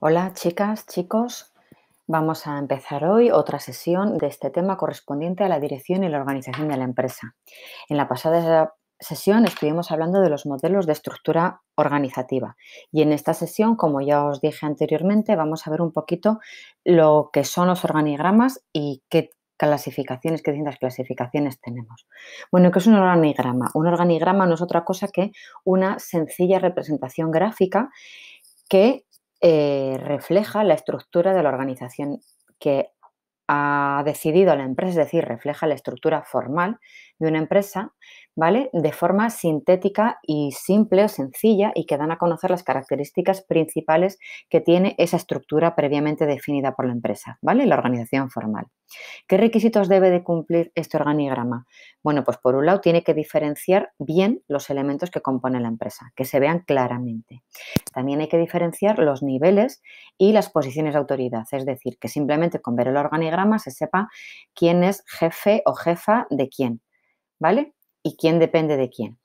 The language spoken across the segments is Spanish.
Hola chicas, chicos. Vamos a empezar hoy otra sesión de este tema correspondiente a la dirección y la organización de la empresa. En la pasada sesión estuvimos hablando de los modelos de estructura organizativa y en esta sesión, como ya os dije anteriormente, vamos a ver un poquito lo que son los organigramas y qué clasificaciones, qué distintas clasificaciones tenemos. Bueno, ¿qué es un organigrama? Un organigrama no es otra cosa que una sencilla representación gráfica que eh, refleja la estructura de la organización que ha decidido la empresa, es decir, refleja la estructura formal de una empresa ¿vale? De forma sintética y simple o sencilla y que dan a conocer las características principales que tiene esa estructura previamente definida por la empresa, ¿vale? La organización formal. ¿Qué requisitos debe de cumplir este organigrama? Bueno, pues por un lado tiene que diferenciar bien los elementos que compone la empresa, que se vean claramente. También hay que diferenciar los niveles y las posiciones de autoridad, es decir, que simplemente con ver el organigrama se sepa quién es jefe o jefa de quién, ¿vale? y quién depende de quién.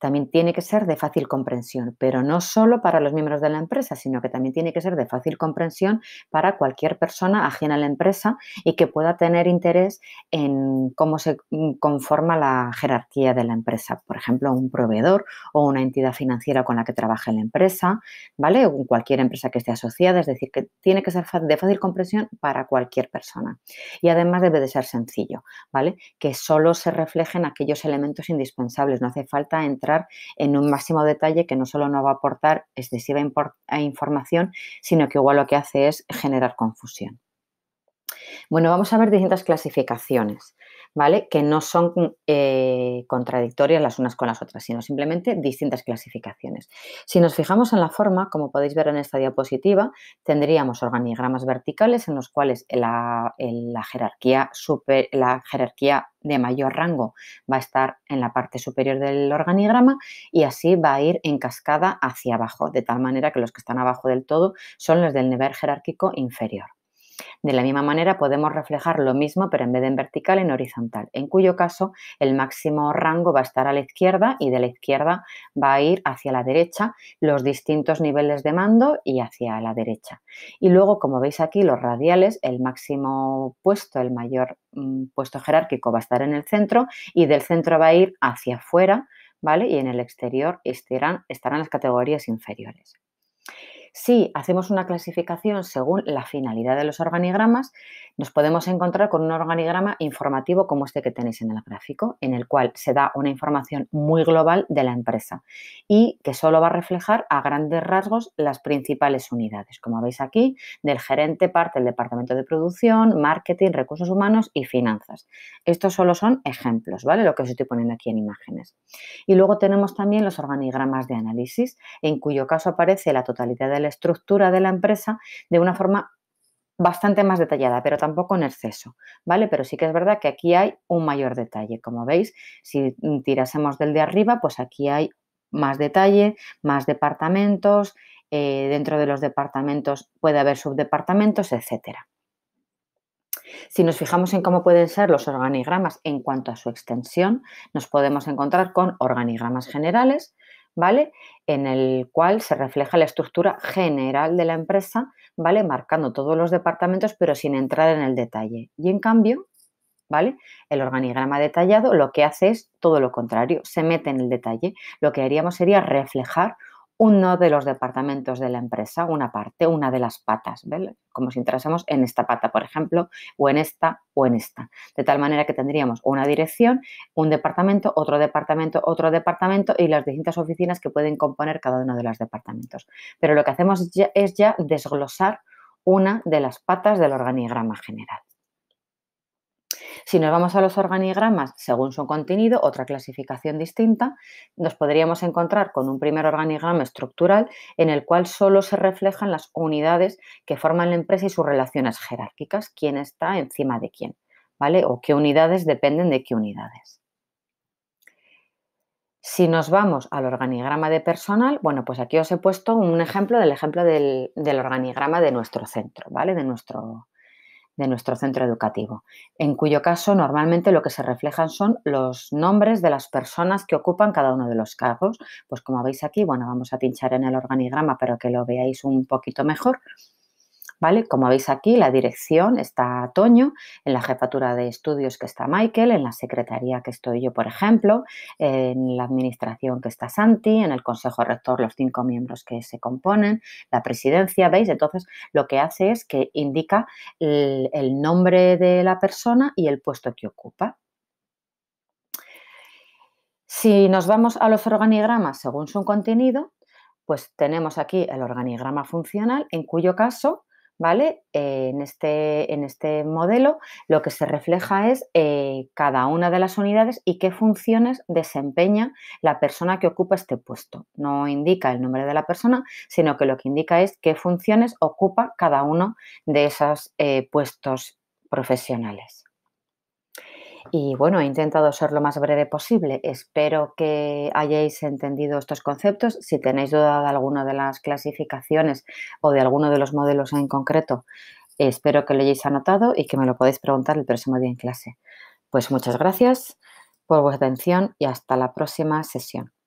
También tiene que ser de fácil comprensión, pero no solo para los miembros de la empresa, sino que también tiene que ser de fácil comprensión para cualquier persona ajena a la empresa y que pueda tener interés en cómo se mm, conforma la jerarquía de la empresa. Por ejemplo, un proveedor o una entidad financiera con la que trabaje la empresa, ¿vale? O cualquier empresa que esté asociada, es decir, que tiene que ser de fácil comprensión para cualquier persona. Y además debe de ser sencillo, ¿vale? Que solo se reflejen aquellos elementos indispensables, no hace falta entrar en un máximo detalle que no solo no va a aportar excesiva eh, información, sino que igual lo que hace es generar confusión. Bueno, vamos a ver distintas clasificaciones, ¿vale? Que no son eh, contradictorias las unas con las otras, sino simplemente distintas clasificaciones. Si nos fijamos en la forma, como podéis ver en esta diapositiva, tendríamos organigramas verticales en los cuales la, jerarquía, la jerarquía de mayor rango va a estar en la parte superior del organigrama y así va a ir en cascada hacia abajo, de tal manera que los que están abajo del todo son los del nivel jerárquico inferior. De la misma manera podemos reflejar lo mismo, pero en vez de en vertical, en horizontal, en cuyo caso el máximo rango va a estar a la izquierda y de la izquierda va a ir hacia la derecha los distintos niveles de mando y hacia la derecha. Y luego, como veis aquí, los radiales, el máximo puesto, el mayor mm, puesto jerárquico va a estar en el centro y del centro va a ir hacia afuera, ¿vale? Y en el exterior estarán las categorías inferiores si hacemos una clasificación según la finalidad de los organigramas nos podemos encontrar con un organigrama informativo como este que tenéis en el gráfico, en el cual se da una información muy global de la empresa y que solo va a reflejar a grandes rasgos las principales unidades, como veis aquí, del gerente parte el departamento de producción, marketing, recursos humanos y finanzas. Estos solo son ejemplos, ¿vale? Lo que os estoy poniendo aquí en imágenes. Y luego tenemos también los organigramas de análisis, en cuyo caso aparece la totalidad de la estructura de la empresa de una forma bastante más detallada, pero tampoco en exceso, ¿vale? Pero sí que es verdad que aquí hay un mayor detalle, como veis, si tirásemos del de arriba, pues aquí hay más detalle, más departamentos, eh, dentro de los departamentos puede haber subdepartamentos, etcétera. Si nos fijamos en cómo pueden ser los organigramas en cuanto a su extensión, nos podemos encontrar con organigramas generales, ¿vale? En el cual se refleja la estructura general de la empresa, ¿vale? Marcando todos los departamentos, pero sin entrar en el detalle. Y en cambio, ¿vale? El organigrama detallado lo que hace es todo lo contrario, se mete en el detalle. Lo que haríamos sería reflejar uno de los departamentos de la empresa, una parte, una de las patas, como si entrásemos en esta pata, por ejemplo, o en esta o en esta. De tal manera que tendríamos una dirección, un departamento, otro departamento, otro departamento y las distintas oficinas que pueden componer cada uno de los departamentos. Pero lo que hacemos es ya desglosar una de las patas del organigrama general. Si nos vamos a los organigramas, según su contenido, otra clasificación distinta, nos podríamos encontrar con un primer organigrama estructural en el cual solo se reflejan las unidades que forman la empresa y sus relaciones jerárquicas, quién está encima de quién, ¿vale? O qué unidades dependen de qué unidades. Si nos vamos al organigrama de personal, bueno, pues aquí os he puesto un ejemplo del ejemplo del, organigrama de nuestro centro, ¿vale? De nuestro, de nuestro centro educativo, en cuyo caso normalmente lo que se reflejan son los nombres de las personas que ocupan cada uno de los cargos. Pues como veis aquí, bueno, vamos a pinchar en el organigrama para que lo veáis un poquito mejor. ¿vale? Como veis aquí, la dirección está Toño, en la jefatura de estudios que está Michael, en la secretaría que estoy yo, por ejemplo, en la administración que está Santi, en el consejo rector los cinco miembros que se componen, la presidencia, ¿veis? Entonces, lo que hace es que indica el, el nombre de la persona y el puesto que ocupa. Si nos vamos a los organigramas según su contenido, pues tenemos aquí el organigrama funcional, en cuyo caso ¿vale? Eh, en, este, en, este, modelo lo que se refleja es eh, cada una de las unidades y qué funciones desempeña la persona que ocupa este puesto. No indica el nombre de la persona, sino que lo que indica es qué funciones ocupa cada uno de esos eh, puestos profesionales. Y bueno, he intentado ser lo más breve posible. Espero que hayáis entendido estos conceptos. Si tenéis duda de alguna de las clasificaciones o de alguno de los modelos en concreto, espero que lo hayáis anotado y que me lo podéis preguntar el próximo día en clase. Pues muchas gracias por vuestra atención y hasta la próxima sesión.